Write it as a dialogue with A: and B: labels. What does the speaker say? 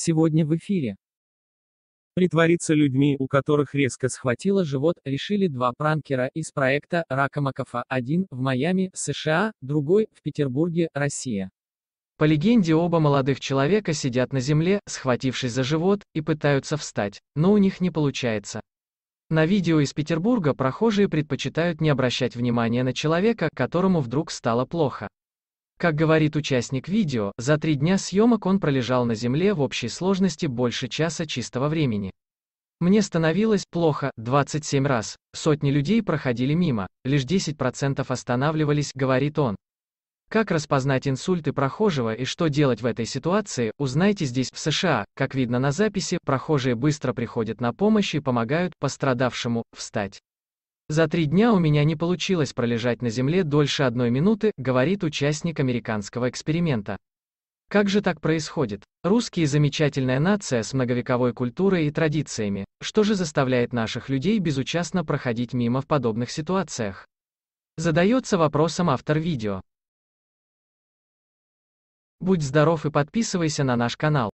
A: Сегодня в эфире. Притвориться людьми, у которых резко схватило живот, решили два пранкера из проекта «Ракомакафа». Один в Майами, США, другой в Петербурге, Россия. По легенде, оба молодых человека сидят на земле, схватившись за живот, и пытаются встать, но у них не получается. На видео из Петербурга прохожие предпочитают не обращать внимания на человека, которому вдруг стало плохо. Как говорит участник видео, за три дня съемок он пролежал на земле в общей сложности больше часа чистого времени. Мне становилось плохо 27 раз, сотни людей проходили мимо, лишь 10% останавливались, говорит он. Как распознать инсульты прохожего и что делать в этой ситуации, узнайте здесь, в США. Как видно на записи, прохожие быстро приходят на помощь и помогают пострадавшему встать. За три дня у меня не получилось пролежать на земле дольше одной минуты, говорит участник американского эксперимента. Как же так происходит? Русские замечательная нация с многовековой культурой и традициями. Что же заставляет наших людей безучастно проходить мимо в подобных ситуациях? Задается вопросом автор видео. Будь здоров и подписывайся на наш канал.